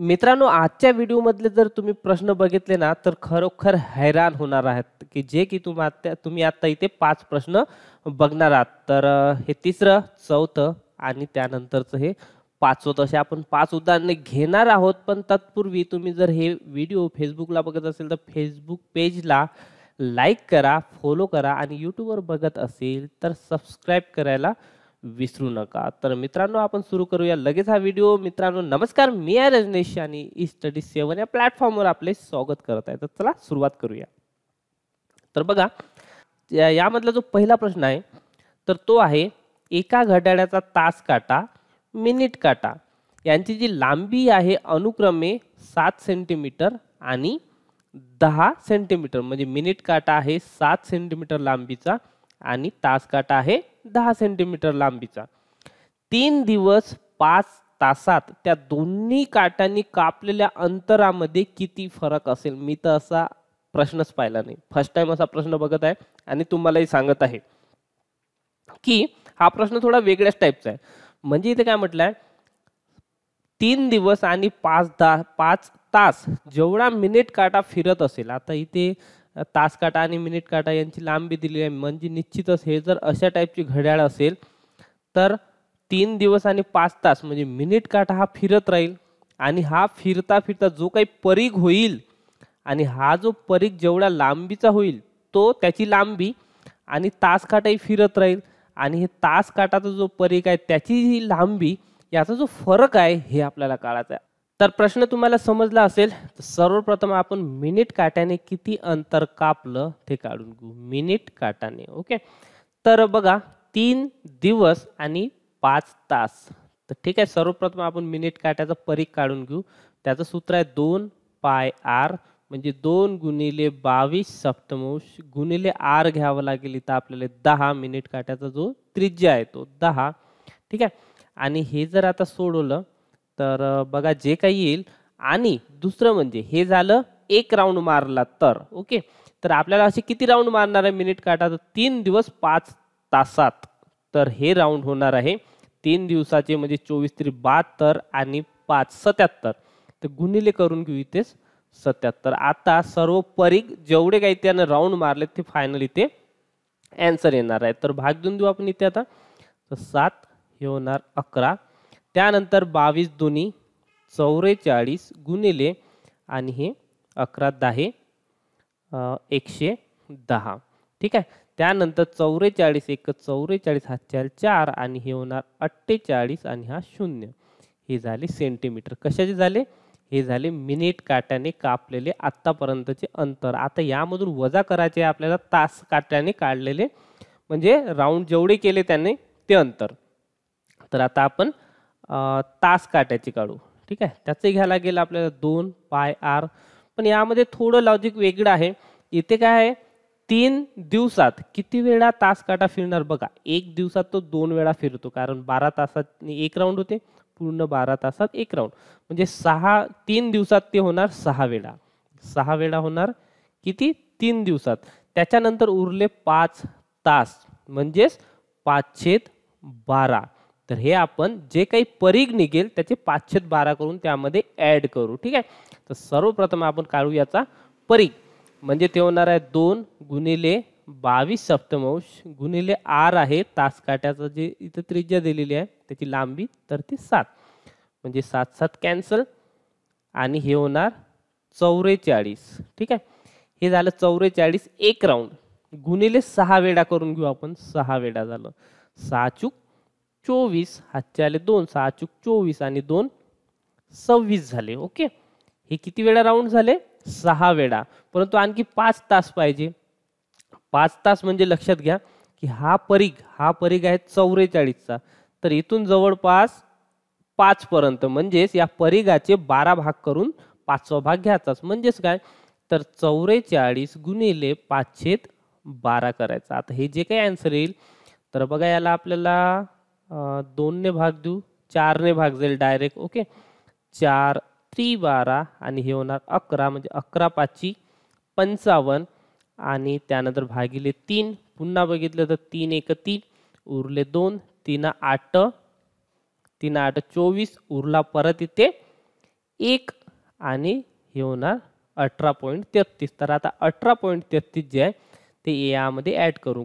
मित्रांनो आजच्या व्हिडिओमधले जर तुम्ही प्रश्न बगित ना तो खरोखर हैराण होणार आहात की जे की तुम आत्ता तुम्ही आत्ता इथे पाच प्रश्न बगना आहात तर अं, हे तिसरं चौथं आणि त्यानंतरचं हे पाचवं असे आपण आहोत पण तत्पूर्वी तुम्ही जर हे व्हिडिओ फेसबुकला बघत असेल तर फेसबुक पेजला लाइक करा फॉलो करा आणि यूट्यूबवर बघत असेल तर सबस्क्राईब करायला विसरू नका तर मित्रांनो सुरू करूया लगेच हा वीडियो मित्रों नमस्कार मी आहे रजनेश ई स्टडी सेवन या प्लॅटफॉर्मवर आपले स्वागत करत आहे तर चला सुरुवात करूया तर जो पहिला प्रश्न आहे तर तो आहे एका घड्याळाचा तास काटा मिनिट काटा यांची जी लंबी है अनुक्रमे सात सेंटीमीटर आणि दहा सेंटीमीटर म्हणजे मिनिट काटा है सात सेंटीमीटर लांबीचा आणि तासकाटा आहे दहा सेंटीमीटर लांबीचा तीन दिवस पाच तासात त्या दोन्ही काटांनी कापलेल्या अंतरामध्ये किती फरक असेल मी तर असा प्रश्नच पाहिला नाही फर्स्ट टाइम असा प्रश्न बघत आहे आणि तुम्हालाही सांगत आहे की हा प्रश्न थोडा वेगळ्याच टाईपचा आहे म्हणजे इथे काय म्हटलंय तीन दिवस आणि पाच दहा पाच तास जेवढा मिनिट काटा फिरत असेल आता इथे तास काटा आणि मिनिट काटा यांची लांबी दिली आहे म्हणजे निश्चित हे जर अशा टाईपची घड्याळ असेल तो तीन दिवस आणि पाच तास म्हणजे मिनिट काटा हा फिरत हा फिरता फिरता जो का परीघ होईल हा जो जेवड़ा जेवढा का होल तो लंबी आस काटा ही फिरत राहील तास काटाचा जो परीघ है ती ही लांबी याचा फरक है ये अपने काढायचा आहे तर प्रश्न तुम्हाला समजला असेल तर सर्वप्रथम आपण मिनिट काट्याने किती अंतर कापलं ते काढून घेऊ मिनिट काटाने ओके तर बघा तीन दिवस आणि पाच तास तर ठीक आहे सर्वप्रथम आपण मिनिट काट्याचा परीख काढून घेऊ त्याचं सूत्र आहे दोन पाय आर म्हणजे दोन गुणिले बावीस सप्तमंश गुणिले आर घ्यावं लागेल इथं आपल्याला दहा मिनिट काट्याचा जो त्रिज्या आहे तो दहा ठीक आहे आणि हे जर आता सोडवलं तर बघा जे काही येईल आणि दुसरं म्हणजे एक राउंड मारला तर ओके तर आपल्याला असे किती राऊंड मारणार मिनिट काटा तो तीन दिवस पांच तासात तर हे राऊंड होणार आहे तीन दिवस म्हणजे तरी बहात्तर आँच सत्यात्तर तो तर गुणिले सत्यात्तर आता सर्व परीग जेवढे काही त्यानं राऊंड मारले ते फायनल इथे ॲन्सर येणार आहे तर भाग देऊन देऊ आपण इथे आता तर सात ये होना अकरा त्यानंतर बावीस दोन्ही चौवेचाळीस गुणिले आणि हे अकरा दहा एकशे दहा ठीक आहे त्यानंतर चौवेचाळीस एक चौवेचाळीस हा चार चार आणि हे होणार अठ्ठेचाळीस आणि हा शून्य हे झाले सेंटीमीटर कशाचे झाले हे झाले मिनिट काट्याने कापलेले आत्तापर्यंतचे अंतर आता यामधून वजा करायचे आपल्याला तास काट्याने काढलेले म्हणजे राऊंड जेवढे केले त्याने ते अंतर तर आता आपण तास काटा काड़ू ठीक है त्याचं घ्यायला गेलं आपल्याला दोन पाय आर पण यामध्ये लॉजिक वेगळं है इतने का है तीन दिवस किती वेड़ा तास काटा फिरणार बगा एक दिवस तो दोन वेळा फिरतो कारण बारह तास एक राऊंड होते पूर्ण बारह तास एक राऊंड म्हणजे सहा तीन दिवसात ते सहा वेड़ा सहा वेळा होणार किती तीन दिवस उरले पांच तास म्हणजेच पाचशेत बारा तर हे आपण जे काही परीघ निघेल त्याचे पाचशेत बारा करून त्यामध्ये ॲड करू ठीक आहे तर सर्वप्रथम आपण काढू याचा परीघ म्हणजे ते होणार आहे दोन गुणिले बावीस सप्तमांश गुणिले आर आहे तासकाट्याचं जे इथं त्रिज्या दिलेली आहे त्याची लांबी तर ती सात म्हणजे सात सात कॅन्सल आणि हे होणार चौवेचाळीस ठीक आहे हे झालं चौवेचाळीस एक राऊंड गुणिले सहा वेळा करून घेऊ आपण सहा वेळा झालं सहा चूक चोवीस हातचे आले दोन सहा चूक चोवीस दोन सवीस ओके हे किती वेळा राऊंड झाले सहा वेळा परंतु आणखी पाच तास पाहिजे पाच तास म्हणजे लक्षात घ्या की हा परीघ हा परीघ आहे चौवेचाळीसचा तर इथून जवळपास पाचपर्यंत म्हणजेच या परिघाचे बारा भाग करून पाचवा भाग घ्यायचाच म्हणजेच काय तर चौवेचाळीस गुणिले पाचशेत बारा करायचा आता हे जे काही आन्सर येईल तर बघा याला आपल्याला दोन ने भाग दे चार ने भाग जाए डायरेक्ट ओके चार त्री बारह आणि हे अकरा म्हणजे अकरा पाचची पंचावन्न आणि त्यानंतर तीन पुनः बगित तर तीन एक तीन उरले दोन तीन आठ तीन आठ चौवीस उरला परत इतने एक आना अठरा पॉइंट तेहत्तीस तर आता अठरा पॉइंट तेहत्तीस जे है तो यामध्ये ॲड करू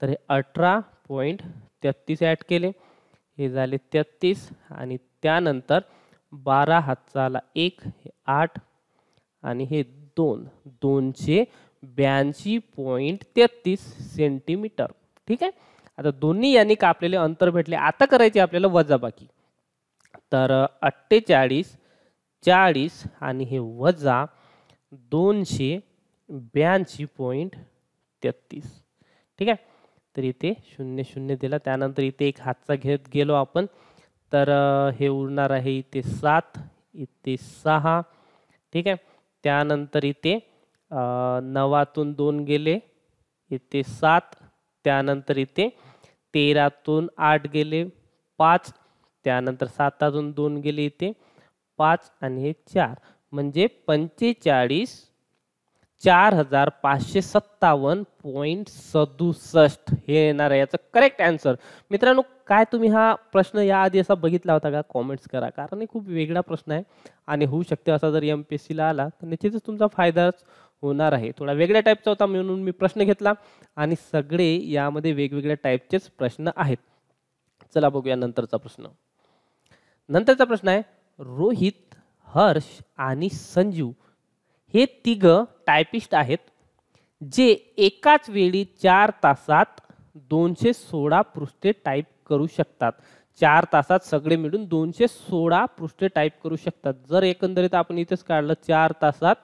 तर अठरा पॉइंट तेहत्तीस ॲड केले हे झाले तेहत्तीस आणि त्यानंतर बारा हातचाला एक आठ आणि हे दोन दोनशे ब्याऐंशी पॉईंट तेहत्तीस सेंटीमीटर ठीक है आता दोन्ही यांनी अंतर भेटले आता करायचे वजा बाकी तर अठ्ठेचाळीस चाळीस आणि हे वजा दोनशे ब्याऐंशी पॉईंट तेहत्तीस ठीक है तर इथे शून्य शून्य दिला त्यानंतर इथे एक हातचा घेत गेलो आपण तर हे उरणार आहे सात इतने सहा ठीक है त्यानंतर इथे नवातून दोन गेले इथे सात त्यानंतर इथे आठ गेले पाच त्यानंतर सातातून दोन गेले इथे पाच आणि चार मजे पंचेचाळीस चार हजार पांचे सत्तावन पॉइंट सदुसष्ट करेक्ट आन्सर मित्रों का तुम्ही हा प्रश्न याआधी असा बघितला होता का कॉमेंट्स करा कारण खूब वेगड़ा प्रश्न है आणि होऊ जर एम पी एस सी आला तर निश्चितच फायदा हो रहा है थोडा वेगळ्या टाईपचा होता म्हणून मी प्रश्न घेतला आणि सगळे यामध्ये वेगवेगळ्या टाईपचेच प्रश्न है चला बघूया नंतरचा प्रश्न नंतरचा प्रश्न आहे रोहित हर्ष आ संजीव हे तिघं टायपिस्ट आहेत जे एकाच वेळी चार तासात दोनशे सोळा पृष्ठे टाईप करू शकतात चार तासात सगळे मिळून दोनशे सोळा पृष्ठे टाइप करू शकतात जर एकंदरीत आपण इथेच काढलं चार तासात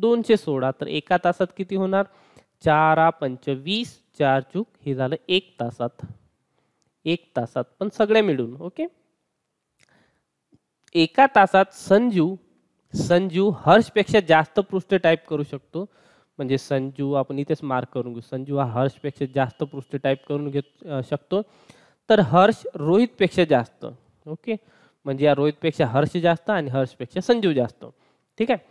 दोनशे सोळा तर एका तासात किती होणार चार पंचवीस चार चूक हे झालं एक तासात एक तासात पण सगळे मिळून ओके एका तासात संजू संजू हर्षपेक्षा जास्त पृष्ठ टाइप करू शकतो म्हणजे संजू आपण इथेच मार्क करून घेऊ संजू हा हर्षपेक्षा जास्त पृष्ठ टाईप करून घेत शकतो तर हर्ष रोहितपेक्षा जास्त ओके म्हणजे या रोहितपेक्षा हर्ष जास्त आणि हर्षपेक्षा संजू जास्त ठीक आहे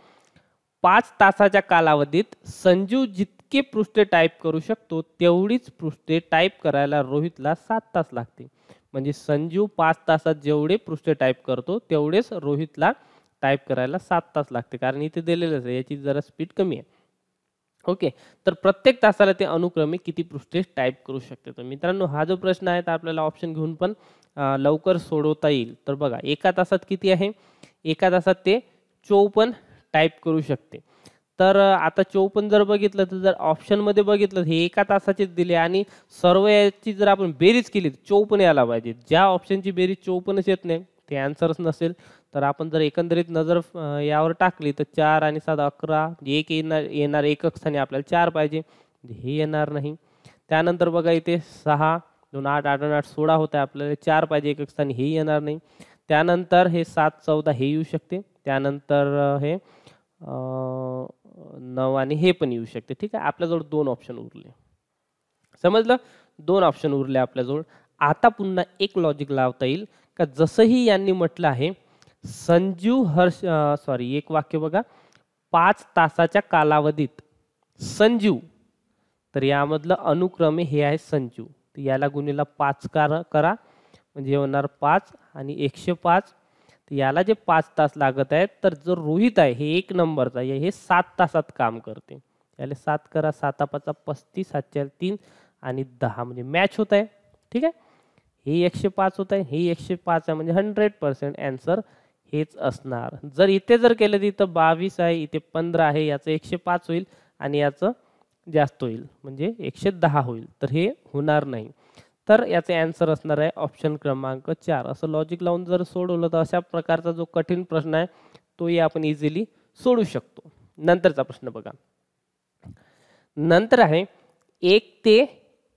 पाच तासाच्या कालावधीत संजू जितके पृष्ठ टाईप करू शकतो तेवढीच पृष्ठे टाईप करायला रोहितला सात तास लागते म्हणजे संजू पाच तासात जेवढे पृष्ठे टाईप करतो तेवढेच रोहितला टाइप कराला सात तास लगते कारण इतने दिलेलंच आहे याची जरा स्पीड कमी है ओके okay, तर प्रत्येक तासाला अनुक्रमे किती पृष्ठे टाईप करू शकते तर मित्रांनो हा जो प्रश्न है तो अपने ऑप्शन घेऊन पण लवकर सोडता येईल तर बघा एका तासात किती आहे एका तासात ते करू शकते तर आता चौपन जर बगित तर जर ऑप्शनमध्ये बघितलं हे एका दिले आणि सर्व याची जर आप बेरीज के लिए चौपन यायला पाहिजे ज्या की बेरीज चौपन येत नाही ते ॲन्सर्स नसेल तर आपण जर एकंदरीत नजर यावर टाकली तर चार आणि सात अकरा एक येणार येणार एकक स्थानी आपल्याला चार पाहिजे हे येणार नाही त्यानंतर बघा इथे सहा दोन आठ आठ आठ सोळा होत आहे आपल्याला चार पाहिजे एकक स्थानी हे येणार नाही त्यानंतर हे सात चौदा हे येऊ शकते त्यानंतर हे नऊ आणि हे पण येऊ शकते ठीक आहे आपल्याजवळ दोन ऑप्शन उरले समजलं दोन ऑप्शन उरले आपल्याजवळ आता पुन्हा एक लॉजिक लावता येईल का ही यांनी म्हटलं आहे संजीव हर्ष सॉरी एक वाक्य बच ता तासाच्या कालावधीत संजीव तो यामधलं अनुक्रमे है संजू संजीव तर याला गुन्हेला कार करा म्हणजे होणार पाच एकशे पांच तर याला जे पांच तास लागत आहेत तो जो रोहित है हे एक नंबर हे सात तासात काम करते याला सात करा साता पाचा पस्तीस सातच्या तीन आणि दहा म्हणजे मॅच होत ठीक है हे एकशे पाच होत आहे हे एकशे पाच आहे म्हणजे हंड्रेड पर्सेंट अँसर हेच असणार जर इथे जर केलं तर इथं बावीस आहे इथे पंधरा आहे याचं एकशे पाच होईल आणि याचं जास्त होईल म्हणजे एकशे दहा होईल तर हे होणार नाही तर याचे ॲन्सर असणार आहे ऑप्शन क्रमांक चार असं लॉजिक लावून जर सोडवलं तर अशा प्रकारचा जो कठीण प्रश्न आहे तोही आपण इझिली सोडू शकतो नंतरचा प्रश्न बघा नंतर आहे एक ते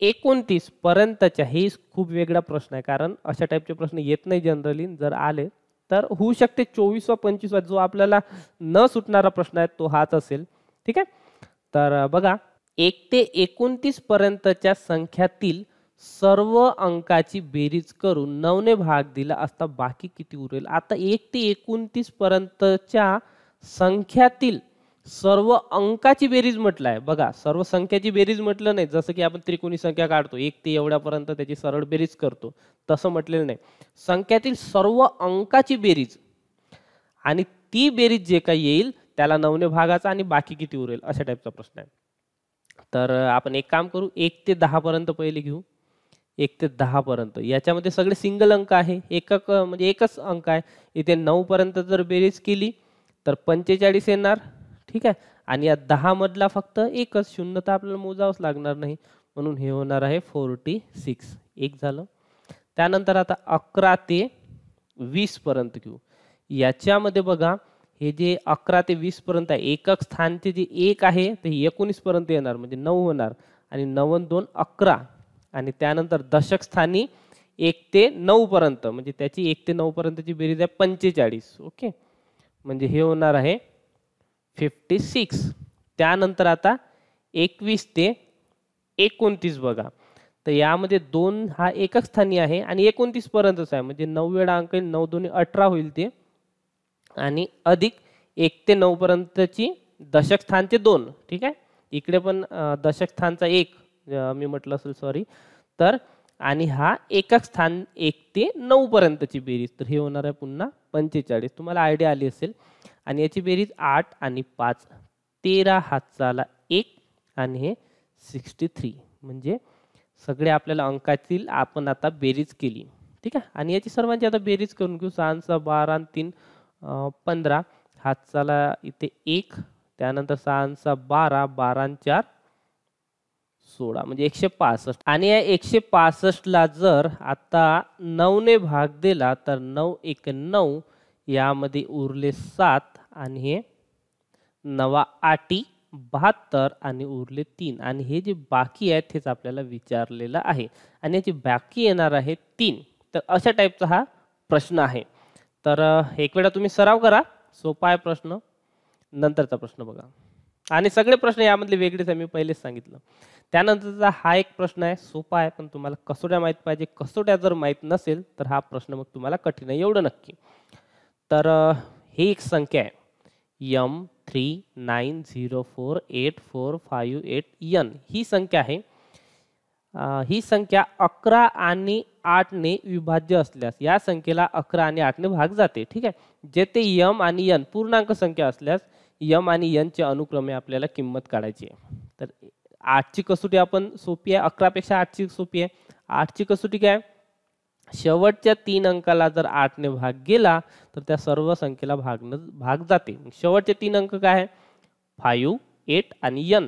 एकोणतीस पर्यंतच्या ही खूप वेगळा प्रश्न आहे कारण अशा टाईपचे प्रश्न येत नाही जनरली जर आले तर होऊ शकते चोवीस वा जो आपल्याला न सुटणारा प्रश्न आहे तो हाच असेल ठीक आहे तर बघा एक ते एकोणतीस पर्यंतच्या संख्यातील सर्व अंकाची बेरीज करून नऊने भाग दिला असता बाकी किती उरेल आता एक ते एकोणतीस पर्यंतच्या संख्यातील सर्व अंका बेरीज म्हटलं आहे बघा सर्व संख्याची बेरीज म्हटलं नहीं जस की आपण त्रिकोणी संख्या काड़ो एक ते एवढ्यापर्यंत त्याची सरळ बेरीज करतो तसं म्हटलेलं नाही संख्यातील सर्व अंका बेरीज ती बेरीज जे का नवने भागाचा बाकी किती उरेल अशा टाईपचा प्रश्न है तर अं, आपण एक काम करू एक ते दहापर्यंत पहिले घेऊ एक ते दहापर्यंत ये सगले सिंगल अंक है एक म्हणजे एकच अंक आहे इथे नऊपर्यंत जर बेरीज के लिए पंचेचाळीस येणार ठीक है आ या दहामधला फक्त एकच शून्य तर आपल्याला मोजावंच लागणार नाही म्हणून हे फोर्टी सिक्स एक नर त्यानंतर आता अकरा ते वीसपर्यंत घेऊ याच्यामध्ये बघा हे जे अकरा ते वीसपर्यंत आहे एकक स्थानचे जे एक है तो एकोणीसपर्यंत नौ होना नवन दोन अकरा दशक स्थानी एक ते नऊपर्यंत म्हणजे त्याची एक ते नऊपर्यंतची बेरीज आहे पंचेचाळीस ओके म्हणजे हे होणार फिफ्टी सिक्स त्यानंतर आता एकवीस ते एकोणतीस बघा तर यामध्ये दोन हा एकच स्थानी आहे आणि एकोणतीसपर्यंतच आहे म्हणजे नऊ वेळा अंक नौ नऊ अठरा होईल ते आणि अधिक एक ते नऊपर्यंतची दशक स्थानचे दोन ठीक है इकडे पण दशक स्थानचा एक मैं म्हटलं सॉरी तर हा एकक स्थान एक ते की बेरीज तर हे होणार आहे पुन्हा पंचेचाळीस तुम्हाला आयडिया आली याची बेरीज आठ आणि पाच तेरा हातचाला एक आणि थ्री म्हणजे सगळे आपल्याला अंकातील आपण आता बेरीज केली ठीक आहे आणि याची आता बेरीज करून घेऊ सहा सहा बारा तीन पंधरा हातचाला इतने एक त्यानंतर सहा सहा बारा चार सोळा म्हणजे एकशे पासष्ट आणि या एकशे पासष्टला जर आता नऊने भाग दिला तर नऊ एक नौ यामध्ये उरले सात आणि हे नवा आठी बहात्तर आणि उरले तीन आणि हे जे बाकी आहेत हेच आपल्याला विचारलेलं आहे आणि याचे बाकी येणार आहे तीन तर अशा टाईपचा हा प्रश्न आहे तर अं, एक वेळा तुम्ही सराव करा सोपा आहे प्रश्न नंतरचा प्रश्न बघा आणि सगळे प्रश्न यामधले वेगळेच आहे मी पहिलेच सांगितलं त्यानंतरचा हा एक प्रश्न आहे सोपा आहे पण तुम्हाला कसोट्या माहीत पाहिजे कसोट्या जर माहीत नसेल तर हा प्रश्न मग तुम्हाला कठीण आहे एवढं नक्की तर ही एक संख्या है M three nine zero four eight four five eight N ही संख्या है ही संख्या अकरा आठ ने विभाज्य या संख्येला अकरा आठ ने भाग जाते ठीक आहे जेथे यम आन पूर्णांक संख्या असल्यास यम आणि यनच्या अनुक्रमे आपल्याला किंमत काढायची तो आठ आठची कसोटी अपन सोपी है अकरा पेक्षा आठ आठची सोपी है आठ आठची कसोटी क्या है शेवटच्या तीन अंकाला जर आठ ने भाग गेला तर त्या सर्व संख्येला भागनं भाग जाते शेवटचे तीन अंक का आहे फायू एट आन यन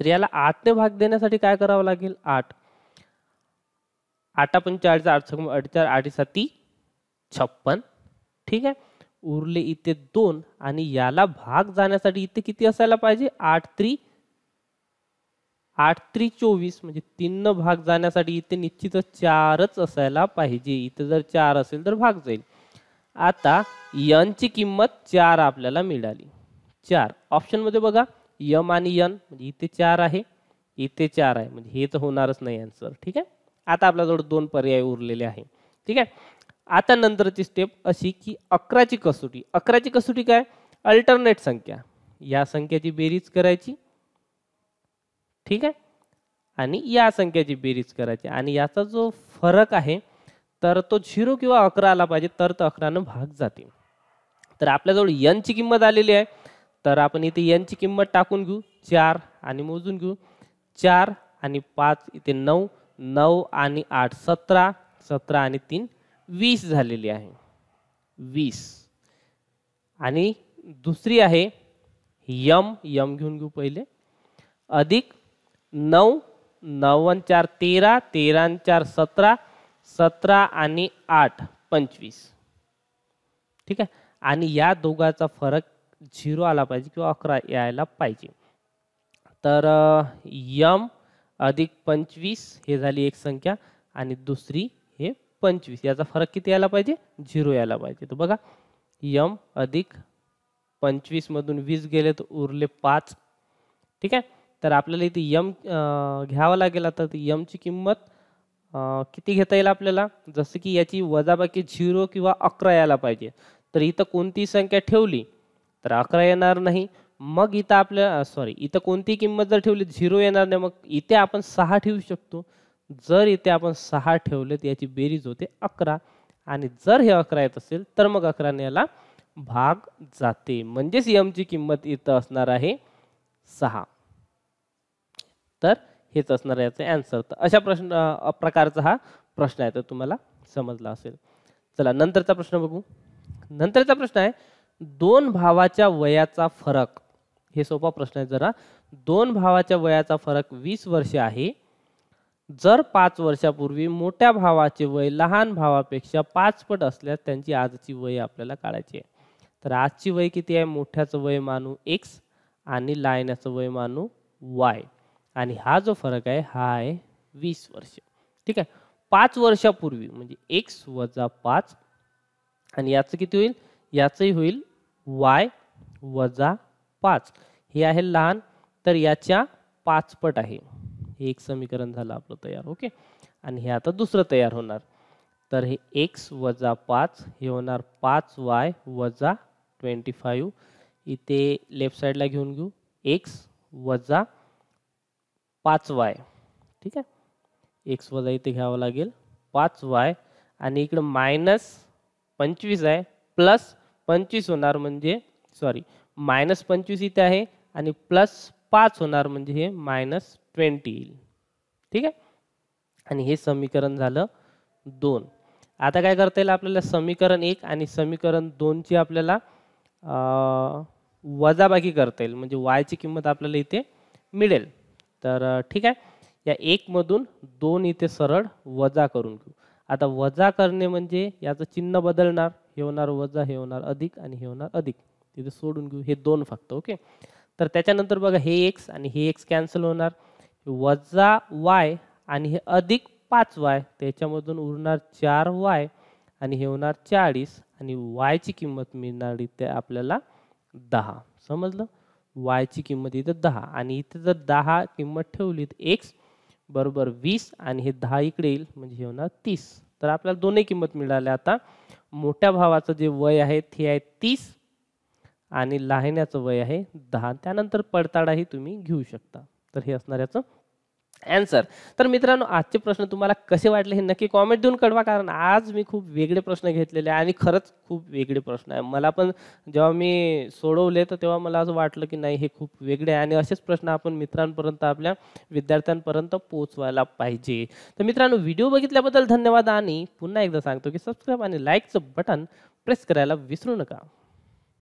तर याला आठने भाग देने काय करावं लागेल आठ आठा पंचाळीस आठ अडचाळ अडीसाती छप्पन ठीक है उरले इतने दोन आणि याला भाग जाण्यासाठी इथे किती आठ त्री आठ त्री चौवीस म्हणजे तीन भाग जाने इथे निश्चितच चारच असायला पाहिजे जर चार असेल तर भाग जाए आता यन यनची किंमत चार आपल्याला मिळाली चार ऑप्शनमध्ये बघा यम आन यन चार है इतने चार है ये तो होना होणारच नाही आन्सर ठीक है आता आपल्याजवळ दोन पर्याय उरलेले आहे ठीक आहे आता नंतरची स्टेप कि अकरा ची कसोटी अकरा ची कसोटी का अल्टरनेट संख्या संख्या की बेरीज करायची ठीक है आणि या संख्येची बेरीज कराएँ जो फरक है तर तो झिरो किंवा अकरा आला पाहिजे तर तो अकरान भाग जाते तर आपल्याजवळ यनची किंमत आलेली आहे तर आपण इथे यनची किंमत टाकून घेऊ चार आणि मोजून घेऊ चार आणि पाच इथे नऊ नऊ आठ सत्रह सत्रह आणि तीन वीस है वीस आणि दुसरी आहे यम यम घेऊन घेऊ पहिले अधिक नौ नव्वद चार तेरा तेरा चार सत्रह सत्रह आठ पंचवीस ठीक है आणि या दोघाचा फरक झिरो आला पाहिजे किंवा अकरा यायला पाहिजे तर यम अधिक पंचवीस हे झाली एक संख्या आणि दुसरी हे पंचवीस याचा फरक किती यायला पाहिजे झिरो यायला पाहिजे तर बघा यम अधिक पंचवीसमधून वीस गेले तर उरले पाच ठीक आहे तर आपल्याला इथे यम घयाव लागेल आता तर यमची किंमत किती घेता येईल आपल्याला जसं की वजाबाकी झिरो किंवा अकरा यायला तो तर को संख्या ठेवली अकरा नहीं मग इत आप सॉरी इत को किमत जर ठेवली झिरो येणार मग इथे आपण सहा ठेवू जर इतने अपन सहा ठेवले तर बेरीज होते अकरा जर हे अकरा येत मग अकराने याला भाग जाते म्हणजेच यमची किंमत इथं असणार आहे सहा तर हेच असणार याचं ॲन्सर तर अशा प्रश्न प्रकारचा हा प्रश्न आहे तर तुम्हाला समजला असेल चला नंतरचा प्रश्न बघू नंतरचा प्रश्न आहे दोन भावाच्या वयाचा फरक हे सोपा प्रश्न आहे जरा दोन भावाच्या वयाचा फरक वीस वर्ष आहे जर पाच वर्षापूर्वी मोठ्या भावाचे वय लहान भावापेक्षा पाच पट असल्यास त्यांची आजची वय आपल्याला काढायची आहे तर आजची वय किती आहे मोठ्याचं वय मानू एक्स आणि लहानाचं वय मानू वाय आणि हा जो फरक आहे हा आहे वीस वर्ष ठीक आहे पाच वर्षापूर्वी म्हणजे एक्स वजा पाच आणि याचं किती होईल याचंही होईल वाय वजा पाच हे आहे लहान तर याच्या पाचपट आहे हे एक समीकरण झालं आपलं तयार ओके आणि हे आता दुसरं तयार होणार तर हे एक्स वजा पाच हे होणार पाच वाय वजा ट्वेंटी फाईव्ह इथे लेफ्ट साईडला घेऊन घेऊ एक्स वजा पाच वाय ठीक है एक्स वजा इतने घ्यावं लागेल पाच वाय आणि इकडं पंचवीस है प्लस पंचवीस होना मे सॉरी मायनस पंचवीस इथे है प्लस पांच होना मे हे ट्वेंटी ठीक है आणि समीकरण दोन आता का करता येईल समीकरण एक आणि समीकरण दोनची आपल्याला अं, वजाबाकी करता येईल म्हणजे वायची किंमत आपल्याला इथे तर ठीक है या मधुन दोन इथे सरळ वजा कर आता वजा करणे म्हणजे याचं चिन्ह बदलणार हे होणार वजा हे होणार अधिक आणि हे होणार अधिक तिथे सोडून घेऊ दोन फक्त ओके तर एक्स एक्स कैंसल होणार वजा वाय आणि हे अधिक पाच वाय त्याच्यामधून चार वाय आणि हे होणार चाळीस आणि वायची किंमत मिळणार इथे आपल्याला वायची किंमत इथं दहा आणि इथं जर दहा किंमत ठेवली तर एक्स बरोबर वीस आणि इकडे येईल म्हणजे हे होणार तीस तर आपल्याला दोन्ही आता मोठ्या भावाचं जे वय है ते आहे तीस आणि लाहण्याचं वय आहे दहा त्यानंतर पडताळाही तुम्ही घेऊ शकता तर हे ॲन्सर तर मित्रांनो आजचे प्रश्न तुम्हाला कसे वाटले नक्की कॉमेंट देऊन कळवा कारण आज मी खूप वेगळे प्रश्न घेतलेले खूब खरंच प्रश्न है मला जेवी जेव्हा मी सोडवले तर तेव्हा मला असं वाटलं की नाही हे खूप वेगळे आहे आणि असेच प्रश्न आपण मित्रांपर्यंत आपल्या विद्यार्थ्यांपर्यंत पोहोचवायला पाहिजे तर मित्रांनो व्हिडिओ बघितल्याबद्दल धन्यवाद आणि पुन्हा एकदा सांगतो की सबस्क्राईब आणि लाईकचं बटन प्रेस कराया विसरू नका